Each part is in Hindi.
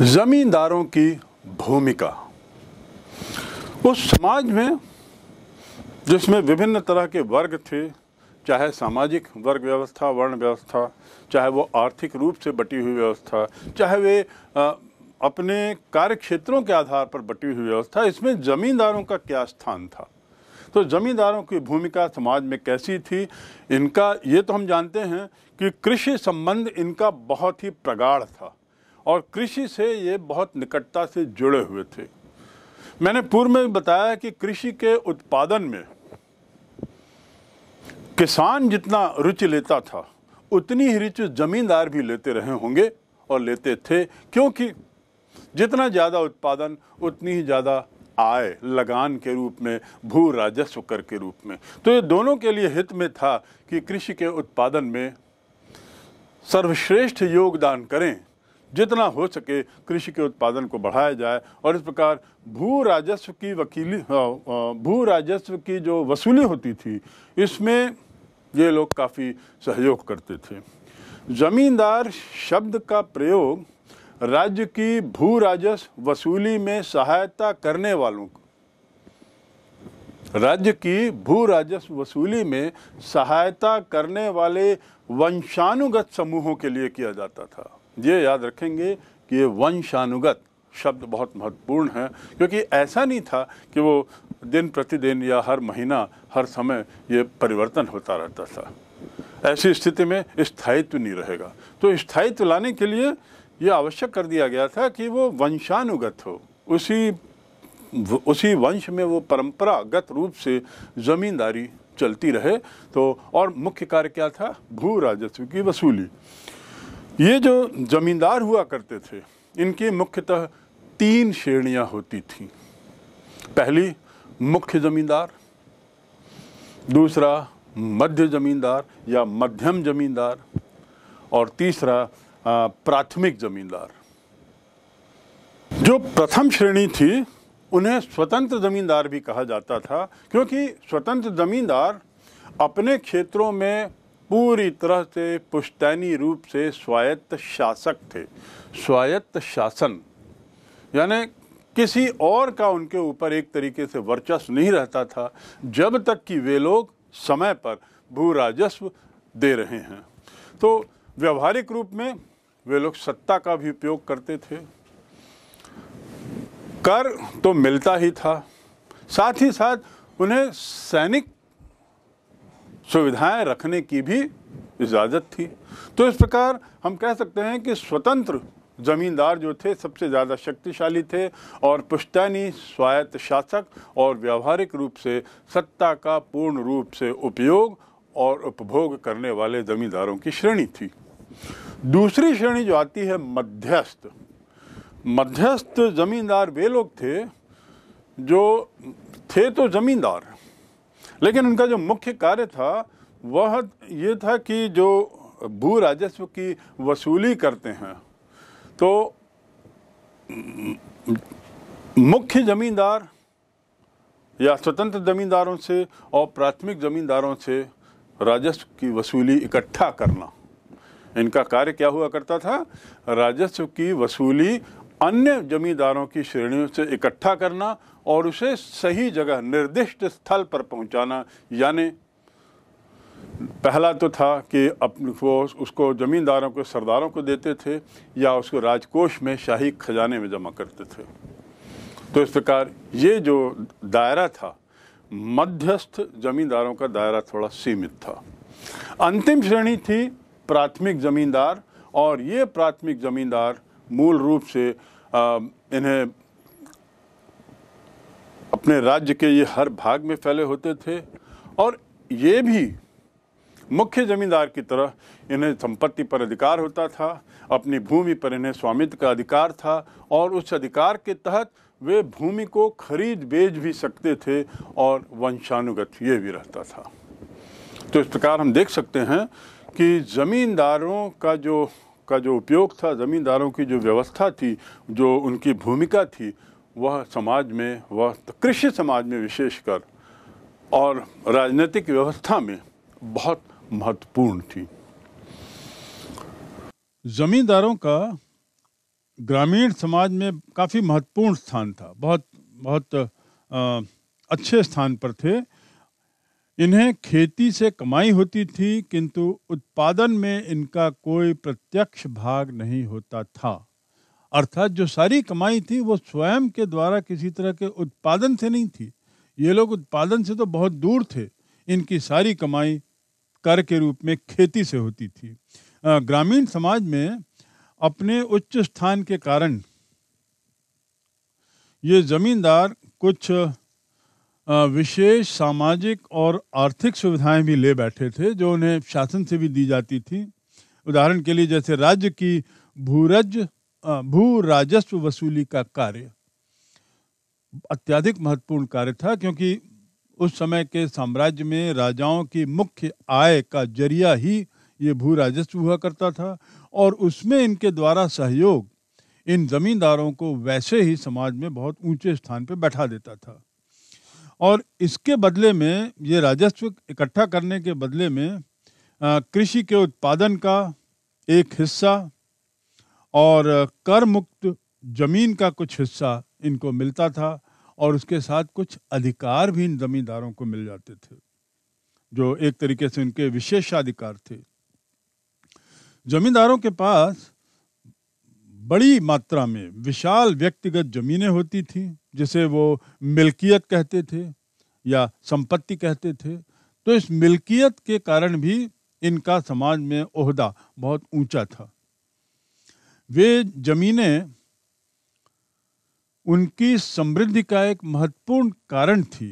जमींदारों की भूमिका उस समाज में जिसमें विभिन्न तरह के वर्ग थे चाहे सामाजिक वर्ग व्यवस्था वर्ण व्यवस्था चाहे वो आर्थिक रूप से बटी हुई व्यवस्था चाहे वे आ, अपने कार्य क्षेत्रों के आधार पर बटी हुई व्यवस्था इसमें जमींदारों का क्या स्थान था तो जमींदारों की भूमिका समाज में कैसी थी इनका ये तो हम जानते हैं कि कृषि संबंध इनका बहुत ही प्रगाढ़ था और कृषि से ये बहुत निकटता से जुड़े हुए थे मैंने पूर्व में बताया कि कृषि के उत्पादन में किसान जितना रुचि लेता था उतनी ही रुचि जमींदार भी लेते रहे होंगे और लेते थे क्योंकि जितना ज़्यादा उत्पादन उतनी ही ज़्यादा आय लगान के रूप में भू राजस्व कर के रूप में तो ये दोनों के लिए हित में था कि कृषि के उत्पादन में सर्वश्रेष्ठ योगदान करें जितना हो सके कृषि के उत्पादन को बढ़ाया जाए और इस प्रकार भू राजस्व की वकीली भू राजस्व की जो वसूली होती थी इसमें ये लोग काफ़ी सहयोग करते थे ज़मींदार शब्द का प्रयोग राज्य की भू राजस्व वसूली में सहायता करने वालों को राज्य की भू राजस्व वसूली में सहायता करने वाले वंशानुगत समूहों के लिए किया जाता था ये याद रखेंगे कि ये वंशानुगत शब्द बहुत महत्वपूर्ण है क्योंकि ऐसा नहीं था कि वो दिन प्रतिदिन या हर महीना हर समय ये परिवर्तन होता रहता था ऐसी स्थिति में स्थायित्व नहीं रहेगा तो स्थायित्व लाने के लिए ये आवश्यक कर दिया गया था कि वो वंशानुगत हो उसी उसी वंश में वो परंपरागत रूप से ज़मींदारी चलती रहे तो और मुख्य कार्य क्या था भू राजस्व की वसूली ये जो ज़मींदार हुआ करते थे इनकी मुख्यतः तीन श्रेणियां होती थीं पहली मुख्य ज़मींदार दूसरा मध्य ज़मींदार या मध्यम ज़मींदार और तीसरा प्राथमिक ज़मींदार जो प्रथम श्रेणी थी उन्हें स्वतंत्र ज़मींदार भी कहा जाता था क्योंकि स्वतंत्र ज़मींदार अपने क्षेत्रों में पूरी तरह से पुश्तैनी रूप से स्वायत्त शासक थे स्वायत्त शासन यानी किसी और का उनके ऊपर एक तरीके से वर्चस्व नहीं रहता था जब तक कि वे लोग समय पर भू राजस्व दे रहे हैं तो व्यवहारिक रूप में वे लोग सत्ता का भी उपयोग करते थे कर तो मिलता ही था साथ ही साथ उन्हें सैनिक सुविधाएं रखने की भी इजाज़त थी तो इस प्रकार हम कह सकते हैं कि स्वतंत्र ज़मींदार जो थे सबसे ज़्यादा शक्तिशाली थे और पुश्तैनी स्वायत्त शासक और व्यावहारिक रूप से सत्ता का पूर्ण रूप से उपयोग और उपभोग करने वाले ज़मींदारों की श्रेणी थी दूसरी श्रेणी जो आती है मध्यस्थ मध्यस्थ ज़मींदार वे लोग थे जो थे तो ज़मींदार लेकिन उनका जो मुख्य कार्य था वह ये था कि जो भू राजस्व की वसूली करते हैं तो मुख्य जमींदार या स्वतंत्र जमींदारों से और प्राथमिक जमींदारों से राजस्व की वसूली इकट्ठा करना इनका कार्य क्या हुआ करता था राजस्व की वसूली अन्य जमींदारों की श्रेणियों से इकट्ठा करना और उसे सही जगह निर्दिष्ट स्थल पर पहुंचाना यानी पहला तो था कि अपने वो उसको ज़मींदारों को सरदारों को देते थे या उसको राजकोष में शाही खजाने में जमा करते थे तो इस प्रकार ये जो दायरा था मध्यस्थ जमींदारों का दायरा थोड़ा सीमित था अंतिम श्रेणी थी प्राथमिक जमींदार और ये प्राथमिक जमींदार मूल रूप से इन्हें अपने राज्य के ये हर भाग में फैले होते थे और ये भी मुख्य जमींदार की तरह इन्हें संपत्ति पर अधिकार होता था अपनी भूमि पर इन्हें स्वामित्व का अधिकार था और उस अधिकार के तहत वे भूमि को खरीद बेच भी सकते थे और वंशानुगत ये भी रहता था तो इस प्रकार हम देख सकते हैं कि ज़मींदारों का जो का जो उपयोग था ज़मींदारों की जो व्यवस्था थी जो उनकी भूमिका थी वह समाज में वह कृषि समाज में विशेषकर और राजनीतिक व्यवस्था में बहुत महत्वपूर्ण थी जमींदारों का ग्रामीण समाज में काफ़ी महत्वपूर्ण स्थान था बहुत बहुत आ, अच्छे स्थान पर थे इन्हें खेती से कमाई होती थी किंतु उत्पादन में इनका कोई प्रत्यक्ष भाग नहीं होता था अर्थात जो सारी कमाई थी वो स्वयं के द्वारा किसी तरह के उत्पादन से नहीं थी ये लोग उत्पादन से तो बहुत दूर थे इनकी सारी कमाई कर के रूप में खेती से होती थी ग्रामीण समाज में अपने उच्च स्थान के कारण ये जमींदार कुछ विशेष सामाजिक और आर्थिक सुविधाएं भी ले बैठे थे जो उन्हें शासन से भी दी जाती थी उदाहरण के लिए जैसे राज्य की भूरज भू राजस्व वसूली का कार्य अत्याधिक महत्वपूर्ण कार्य था क्योंकि उस समय के साम्राज्य में राजाओं की मुख्य आय का जरिया ही ये भू राजस्व हुआ करता था और उसमें इनके द्वारा सहयोग इन जमींदारों को वैसे ही समाज में बहुत ऊंचे स्थान पर बैठा देता था और इसके बदले में ये राजस्व इकट्ठा करने के बदले में कृषि के उत्पादन का एक हिस्सा और कर मुक्त जमीन का कुछ हिस्सा इनको मिलता था और उसके साथ कुछ अधिकार भी इन जमींदारों को मिल जाते थे जो एक तरीके से उनके विशेषाधिकार थे जमींदारों के पास बड़ी मात्रा में विशाल व्यक्तिगत जमीनें होती थीं जिसे वो मिल्कियत कहते थे या संपत्ति कहते थे तो इस मिल्कियत के कारण भी इनका समाज में ओहदा बहुत ऊंचा था वे जमीनें उनकी समृद्धि का एक महत्वपूर्ण कारण थी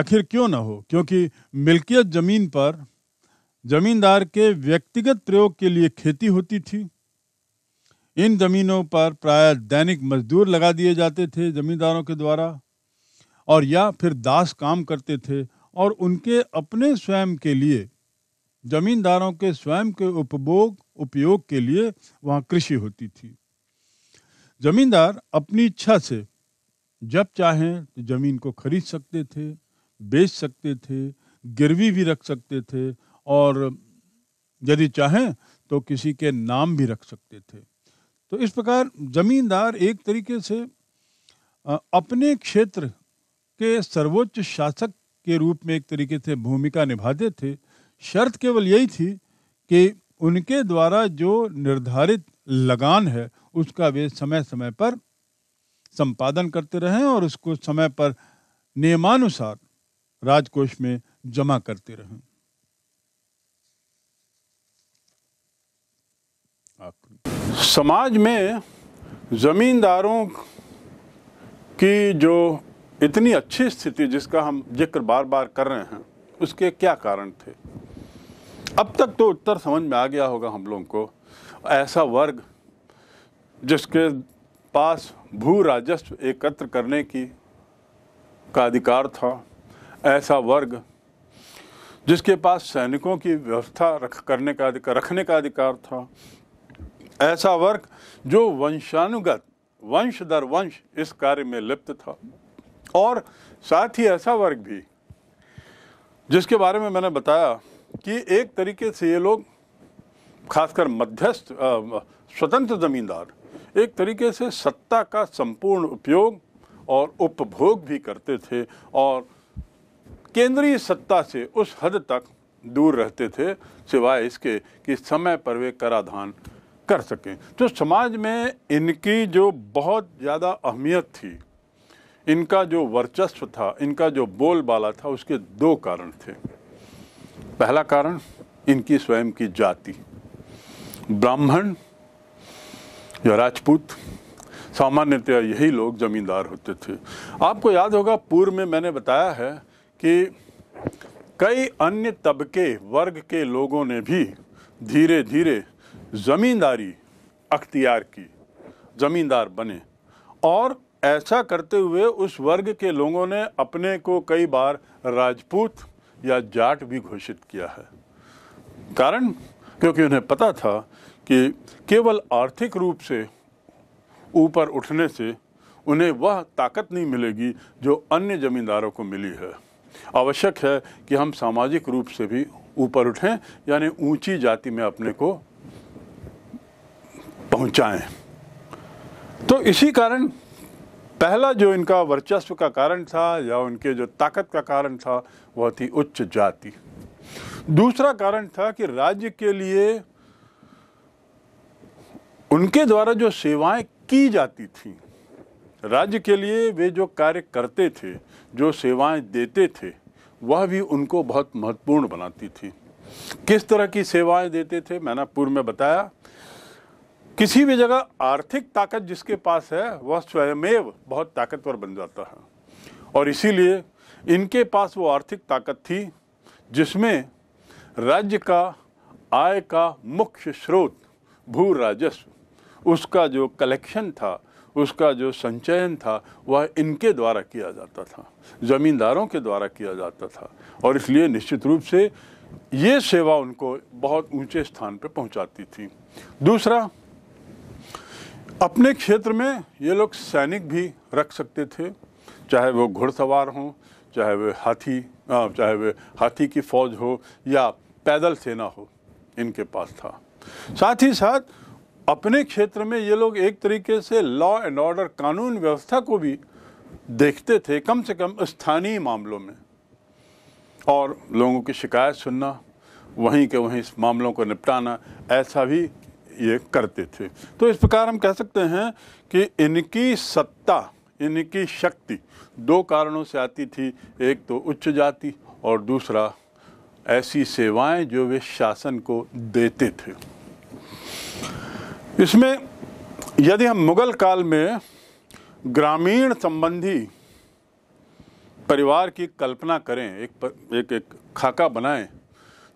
आखिर क्यों ना हो क्योंकि मिल्कियत जमीन पर जमींदार के व्यक्तिगत प्रयोग के लिए खेती होती थी इन ज़मीनों पर प्राय दैनिक मजदूर लगा दिए जाते थे ज़मींदारों के द्वारा और या फिर दास काम करते थे और उनके अपने स्वयं के लिए ज़मींदारों के स्वयं के उपभोग उपयोग के लिए वहाँ कृषि होती थी ज़मींदार अपनी इच्छा से जब चाहें तो ज़मीन को खरीद सकते थे बेच सकते थे गिरवी भी रख सकते थे और यदि चाहें तो किसी के नाम भी रख सकते थे तो इस प्रकार जमींदार एक तरीके से अपने क्षेत्र के सर्वोच्च शासक के रूप में एक तरीके से भूमिका निभाते थे शर्त केवल यही थी कि उनके द्वारा जो निर्धारित लगान है उसका वे समय समय पर संपादन करते रहें और उसको समय पर नियमानुसार राजकोष में जमा करते रहें समाज में ज़मींदारों की जो इतनी अच्छी स्थिति जिसका हम जिक्र बार बार कर रहे हैं उसके क्या कारण थे अब तक तो उत्तर समझ में आ गया होगा हम लोगों को ऐसा वर्ग जिसके पास भू राजस्व एकत्र करने की का अधिकार था ऐसा वर्ग जिसके पास सैनिकों की व्यवस्था रख करने का अधिकार रखने का अधिकार था ऐसा वर्ग जो वंशानुगत वंश दर वंश इस कार्य में लिप्त था और साथ ही ऐसा वर्ग भी जिसके बारे में मैंने बताया कि एक तरीके से ये लोग खासकर मध्यस्थ स्वतंत्र जमींदार एक तरीके से सत्ता का संपूर्ण उपयोग और उपभोग भी करते थे और केंद्रीय सत्ता से उस हद तक दूर रहते थे सिवाय इसके कि समय पर वे कराधान कर सकें तो समाज में इनकी जो बहुत ज़्यादा अहमियत थी इनका जो वर्चस्व था इनका जो बोलबाला था उसके दो कारण थे पहला कारण इनकी स्वयं की जाति ब्राह्मण या राजपूत सामान्यतया यही लोग ज़मींदार होते थे आपको याद होगा पूर्व में मैंने बताया है कि कई अन्य तबके वर्ग के लोगों ने भी धीरे धीरे ज़मींदारी अख्तियार की ज़मींदार बने और ऐसा करते हुए उस वर्ग के लोगों ने अपने को कई बार राजपूत या जाट भी घोषित किया है कारण क्योंकि उन्हें पता था कि केवल आर्थिक रूप से ऊपर उठने से उन्हें वह ताकत नहीं मिलेगी जो अन्य ज़मींदारों को मिली है आवश्यक है कि हम सामाजिक रूप से भी ऊपर उठें यानी ऊंची जाति में अपने को पहुंचाएं तो इसी कारण पहला जो इनका वर्चस्व का कारण था या उनके जो ताकत का कारण था वह थी उच्च जाति दूसरा कारण था कि राज्य के लिए उनके द्वारा जो सेवाएं की जाती थी राज्य के लिए वे जो कार्य करते थे जो सेवाएं देते थे वह भी उनको बहुत महत्वपूर्ण बनाती थी किस तरह की सेवाएं देते थे मैंने पूर्व में बताया किसी भी जगह आर्थिक ताकत जिसके पास है वह स्वयमेव बहुत ताकतवर बन जाता है और इसीलिए इनके पास वो आर्थिक ताकत थी जिसमें राज्य का आय का मुख्य स्रोत भू राजस्व उसका जो कलेक्शन था उसका जो संचयन था वह इनके द्वारा किया जाता था ज़मींदारों के द्वारा किया जाता था और इसलिए निश्चित रूप से ये सेवा उनको बहुत ऊंचे स्थान पर पहुंचाती थी दूसरा अपने क्षेत्र में ये लोग सैनिक भी रख सकते थे चाहे वो घुड़सवार हों चाहे वे हाथी चाहे वे हाथी की फौज हो या पैदल सेना हो इनके पास था साथ ही साथ अपने क्षेत्र में ये लोग एक तरीके से लॉ एंड ऑर्डर कानून व्यवस्था को भी देखते थे कम से कम स्थानीय मामलों में और लोगों की शिकायत सुनना वहीं के वहीं इस मामलों को निपटाना ऐसा भी ये करते थे तो इस प्रकार हम कह सकते हैं कि इनकी सत्ता इनकी शक्ति दो कारणों से आती थी एक तो उच्च जाति और दूसरा ऐसी सेवाएं जो वे शासन को देते थे इसमें यदि हम मुग़ल काल में ग्रामीण संबंधी परिवार की कल्पना करें एक एक एक खाका बनाएं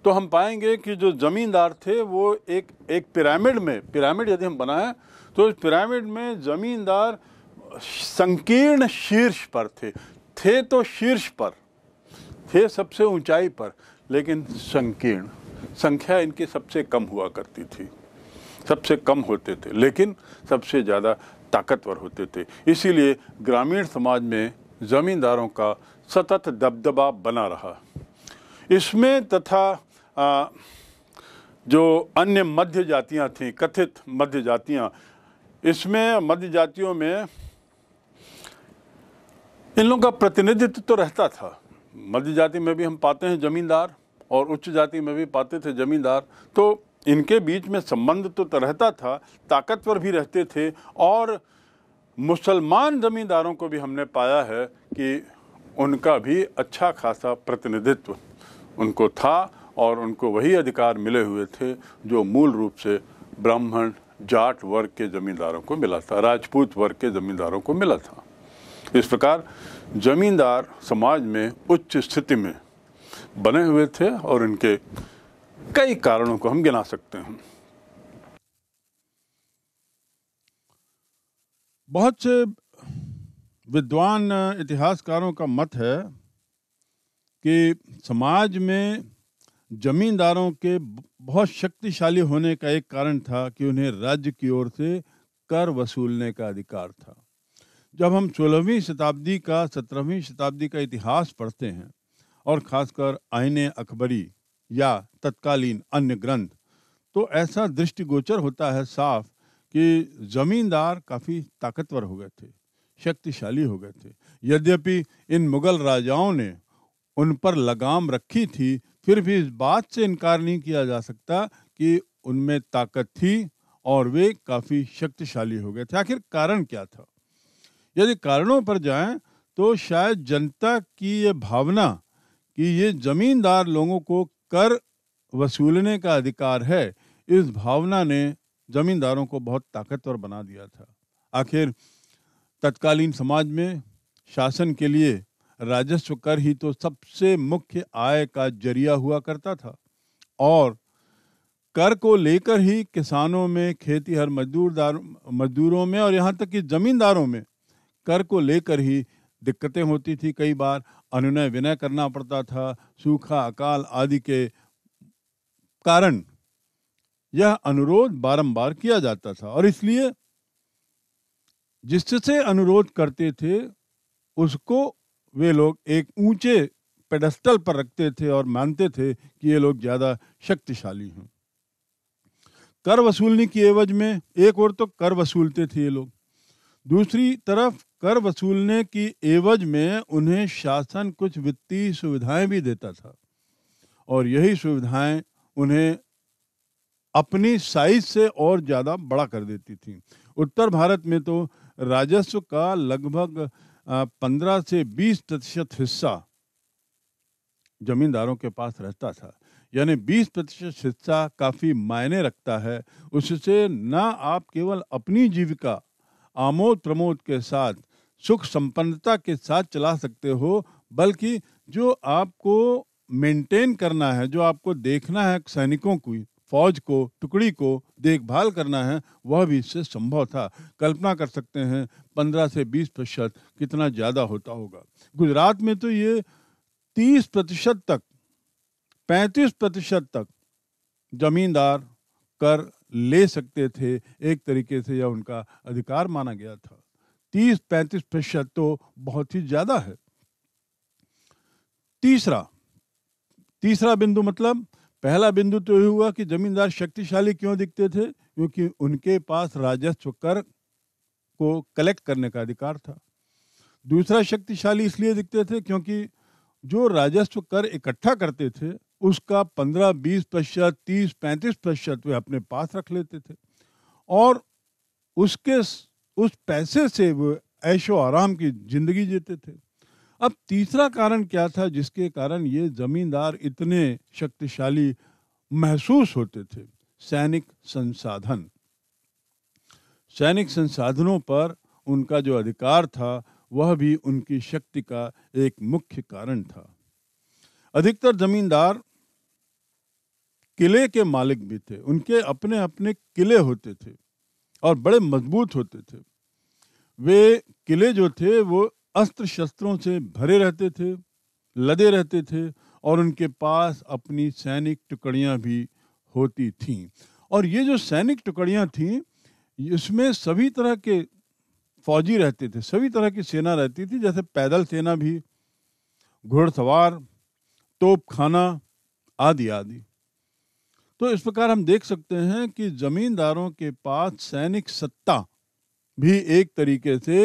तो हम पाएंगे कि जो ज़मींदार थे वो एक एक पिरामिड में पिरामिड यदि हम बनाएं तो इस पिरामिड में ज़मींदार संकीर्ण शीर्ष पर थे थे तो शीर्ष पर थे सबसे ऊंचाई पर लेकिन संकीर्ण संख्या इनकी सबसे कम हुआ करती थी सबसे कम होते थे लेकिन सबसे ज़्यादा ताकतवर होते थे इसीलिए ग्रामीण समाज में ज़मींदारों का सतत दबदबा बना रहा इसमें तथा आ, जो अन्य मध्य जातियां थीं कथित मध्य जातियां इसमें मध्य जातियों में इन लोगों का प्रतिनिधित्व तो रहता था मध्य जाति में भी हम पाते हैं जमींदार और उच्च जाति में भी पाते थे जमींदार तो इनके बीच में संबंध तो, तो रहता था ताकतवर भी रहते थे और मुसलमान ज़मींदारों को भी हमने पाया है कि उनका भी अच्छा खासा प्रतिनिधित्व उनको था और उनको वही अधिकार मिले हुए थे जो मूल रूप से ब्राह्मण जाट वर्ग के जमींदारों को मिला था राजपूत वर्ग के जमींदारों को मिला था इस प्रकार जमींदार समाज में उच्च स्थिति में बने हुए थे और इनके कई कारणों को हम गिना सकते हैं बहुत से विद्वान इतिहासकारों का मत है कि समाज में जमींदारों के बहुत शक्तिशाली होने का एक कारण था कि उन्हें राज्य की ओर से कर वसूलने का अधिकार था जब हम सोलहवीं शताब्दी का सत्रहवीं शताब्दी का इतिहास पढ़ते हैं और खासकर आयने अकबरी या तत्कालीन अन्य ग्रंथ तो ऐसा दृष्टिगोचर होता है साफ कि जमींदार काफ़ी ताकतवर हो गए थे शक्तिशाली हो गए थे यद्यपि इन मुगल राजाओं ने उन पर लगाम रखी थी फिर भी इस बात से इनकार नहीं किया जा सकता कि उनमें ताकत थी और वे काफ़ी शक्तिशाली हो गए थे आखिर कारण क्या था यदि कारणों पर जाएं तो शायद जनता की ये भावना कि ये जमींदार लोगों को कर वसूलने का अधिकार है इस भावना ने जमींदारों को बहुत ताकतवर बना दिया था आखिर तत्कालीन समाज में शासन के लिए राजस्व कर ही तो सबसे मुख्य आय का जरिया हुआ करता था और कर को लेकर ही किसानों में खेती हर मजदूरदार मजदूरों में और यहाँ तक कि ज़मींदारों में कर को लेकर ही दिक्कतें होती थी कई बार अनुनय विनय करना पड़ता था सूखा अकाल आदि के कारण यह अनुरोध बारंबार किया जाता था और इसलिए जिससे अनुरोध करते थे उसको वे लोग एक ऊंचे पेडस्टल पर रखते थे और मानते थे कि ये लोग ज़्यादा शक्तिशाली हैं कर वसूलने की एवज में एक और तो कर वसूलते थे ये लोग दूसरी तरफ कर वसूलने की एवज में उन्हें शासन कुछ वित्तीय सुविधाएं भी देता था और यही सुविधाएं उन्हें अपनी साइज से और ज़्यादा बड़ा कर देती थी उत्तर भारत में तो राजस्व का लगभग पंद्रह से बीस प्रतिशत हिस्सा जमींदारों के पास रहता था यानी बीस प्रतिशत हिस्सा काफ़ी मायने रखता है उससे ना आप केवल अपनी जीविका आमोद प्रमोद के साथ सुख संपन्नता के साथ चला सकते हो बल्कि जो आपको मेंटेन करना है जो आपको देखना है सैनिकों की फौज को टुकड़ी को देखभाल करना है वह भी इससे संभव था कल्पना कर सकते हैं पंद्रह से बीस प्रतिशत कितना ज़्यादा होता होगा गुजरात में तो ये तीस प्रतिशत तक पैंतीस प्रतिशत तक जमींदार कर ले सकते थे एक तरीके से यह उनका अधिकार माना गया था तीस पैंतीस प्रतिशत तो बहुत ही ज़्यादा है तीसरा तीसरा बिंदु मतलब पहला बिंदु तो यह हुआ कि जमींदार शक्तिशाली क्यों दिखते थे क्योंकि उनके पास राजस्व कर को कलेक्ट करने का अधिकार था दूसरा शक्तिशाली इसलिए दिखते थे क्योंकि जो राजस्व कर इकट्ठा करते थे उसका पंद्रह बीस प्रतिशत तीस पैंतीस प्रतिशत वे अपने पास रख लेते थे और उसके उस पैसे से वे ऐशो आराम की जिंदगी जीते थे अब तीसरा कारण क्या था जिसके कारण ये जमींदार इतने शक्तिशाली महसूस होते थे सैनिक संसाधन सैनिक संसाधनों पर उनका जो अधिकार था वह भी उनकी शक्ति का एक मुख्य कारण था अधिकतर जमींदार किले के मालिक भी थे उनके अपने अपने किले होते थे और बड़े मजबूत होते थे वे किले जो थे वो अस्त्र शस्त्रों से भरे रहते थे लदे रहते थे और उनके पास अपनी सैनिक टुकड़ियां भी होती थीं और ये जो सैनिक टुकड़ियां थीं इसमें सभी तरह के फौजी रहते थे सभी तरह की सेना रहती थी जैसे पैदल सेना भी घुड़सवार तोपखाना आदि आदि तो इस प्रकार हम देख सकते हैं कि जमींदारों के पास सैनिक सत्ता भी एक तरीके से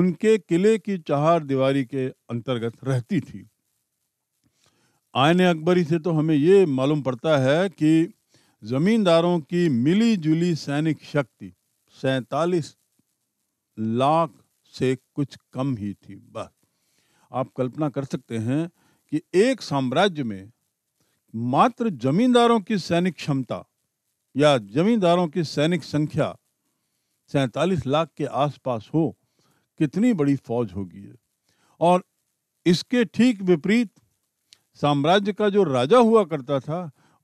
उनके किले की चार दीवारी के अंतर्गत रहती थी आयन अकबरी से तो हमें ये मालूम पड़ता है कि जमींदारों की मिली जुली सैनिक शक्ति सैतालीस लाख से कुछ कम ही थी बस आप कल्पना कर सकते हैं कि एक साम्राज्य में मात्र जमींदारों की सैनिक क्षमता या जमींदारों की सैनिक संख्या सैतालीस लाख के आसपास हो कितनी बड़ी फौज होगी और इसके ठीक विपरीत साम्राज्य का जो राजा हुआ करता था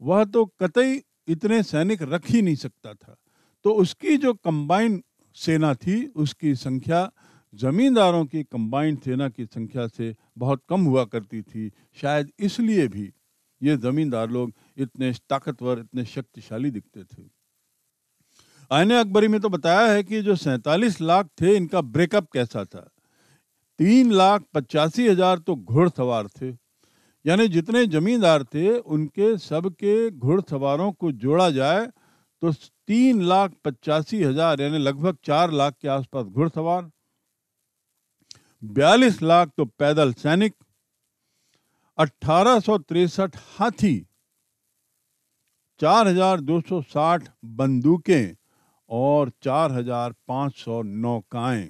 वह तो कतई इतने सैनिक रख ही नहीं सकता था तो उसकी जो कंबाइंड सेना थी उसकी संख्या जमींदारों की कंबाइंड सेना की संख्या से बहुत कम हुआ करती थी शायद इसलिए भी ये जमींदार लोग इतने ताकतवर इतने शक्तिशाली दिखते थे आयन अकबरी में तो बताया है कि जो सैतालीस लाख थे इनका ब्रेकअप कैसा था तीन लाख पचासी हजार तो घुड़सवार थे यानी जितने जमींदार थे उनके सबके घुड़सवारों को जोड़ा जाए तो तीन लाख पचासी हजार यानी लगभग चार लाख के आसपास घुड़सवार बयालीस लाख तो पैदल सैनिक अठारह हाथी चार हजार दो सौ साठ बंदूकें और चार हजार सौ नौकाएं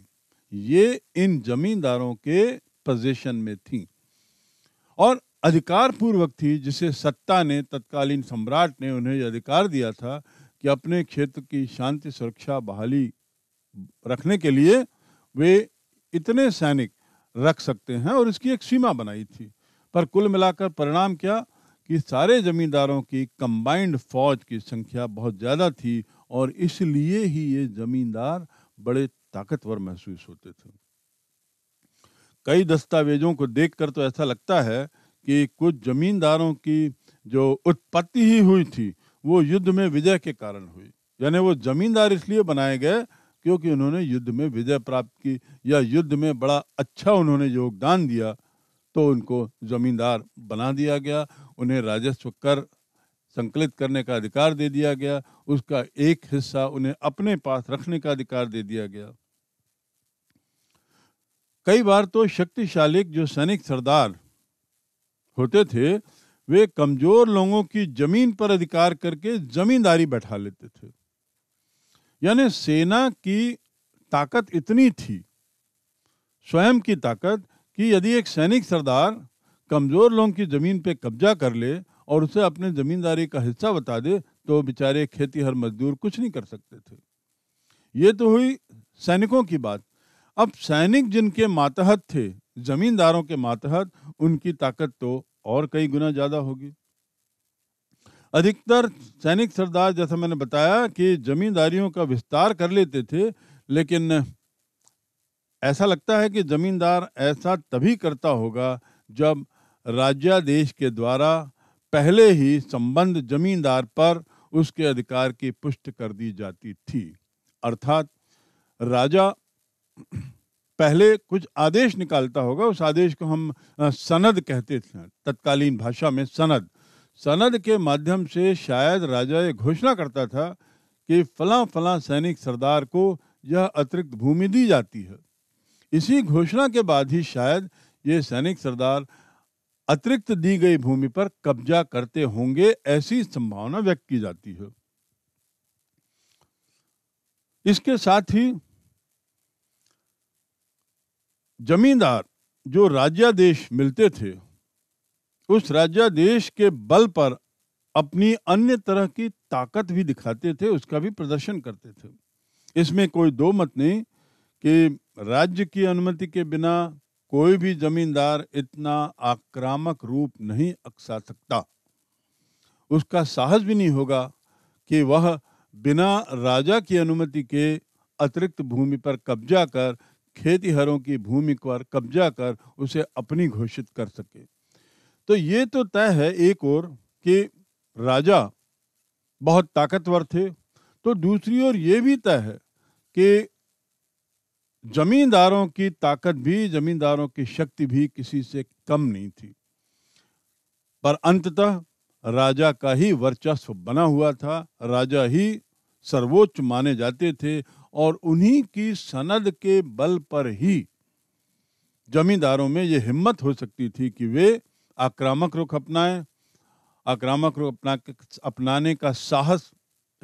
ये इन जमींदारों के पोजीशन में थी और अधिकार पूर्वक थी जिसे सत्ता ने तत्कालीन सम्राट ने उन्हें अधिकार दिया था कि अपने क्षेत्र की शांति सुरक्षा बहाली रखने के लिए वे इतने सैनिक रख सकते हैं और इसकी एक सीमा बनाई थी पर कुल मिलाकर परिणाम क्या कि सारे जमींदारों की कंबाइंड फौज की संख्या बहुत ज़्यादा थी और इसलिए ही ये जमींदार बड़े ताकतवर महसूस होते थे कई दस्तावेजों को देखकर तो ऐसा लगता है कि कुछ जमींदारों की जो उत्पत्ति ही हुई थी वो युद्ध में विजय के कारण हुई यानी वो जमींदार इसलिए बनाए गए क्योंकि उन्होंने युद्ध में विजय प्राप्त की या युद्ध में बड़ा अच्छा उन्होंने योगदान दिया तो उनको जमींदार बना दिया गया उन्हें राजस्व कर संकलित करने का अधिकार दे दिया गया उसका एक हिस्सा उन्हें अपने पास रखने का अधिकार दे दिया गया कई बार तो शक्तिशाली जो सैनिक सरदार होते थे वे कमजोर लोगों की जमीन पर अधिकार करके जमींदारी बैठा लेते थे यानी सेना की ताकत इतनी थी स्वयं की ताकत कि यदि एक सैनिक सरदार कमजोर लोगों की जमीन पर कब्जा कर ले और उसे अपने ज़मींदारी का हिस्सा बता दे तो बेचारे खेती हर मजदूर कुछ नहीं कर सकते थे ये तो हुई सैनिकों की बात अब सैनिक जिनके मातहत थे जमींदारों के मातहत उनकी ताकत तो और कई गुना ज़्यादा होगी अधिकतर सैनिक सरदार जैसा मैंने बताया कि जमींदारियों का विस्तार कर लेते थे लेकिन ऐसा लगता है कि जमींदार ऐसा तभी करता होगा जब राज्यादेश के द्वारा पहले ही संबंध जमींदार पर उसके अधिकार की पुष्टि कर दी जाती थी अर्थात राजा पहले कुछ आदेश निकालता होगा उस आदेश को हम सनद कहते थे तत्कालीन भाषा में सनद सनद के माध्यम से शायद राजा ये घोषणा करता था कि फला फला सैनिक सरदार को यह अतिरिक्त भूमि दी जाती है इसी घोषणा के बाद ही शायद ये सैनिक सरदार अतिरिक्त दी गई भूमि पर कब्जा करते होंगे ऐसी संभावना व्यक्त की जाती है इसके साथ ही जमींदार जो राज्यादेश मिलते थे उस राज्यादेश के बल पर अपनी अन्य तरह की ताकत भी दिखाते थे उसका भी प्रदर्शन करते थे इसमें कोई दो मत नहीं कि राज्य की अनुमति के बिना कोई भी जमींदार इतना आक्रामक रूप नहीं अक्सा सकता उसका साहस भी नहीं होगा कि वह बिना राजा की अनुमति के अतिरिक्त भूमि पर कब्जा कर खेतीहरों की भूमि पर कब्जा कर उसे अपनी घोषित कर सके तो ये तो तय है एक और कि राजा बहुत ताकतवर थे तो दूसरी ओर ये भी तय है कि जमींदारों की ताकत भी जमींदारों की शक्ति भी किसी से कम नहीं थी पर अंततः राजा का ही वर्चस्व बना हुआ था राजा ही सर्वोच्च माने जाते थे और उन्हीं की सनद के बल पर ही जमींदारों में ये हिम्मत हो सकती थी कि वे आक्रामक रुख अपनाएं आक्रामक रुख अपना अपनाने का साहस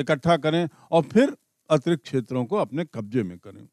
इकट्ठा करें और फिर अतिरिक्त क्षेत्रों को अपने कब्जे में करें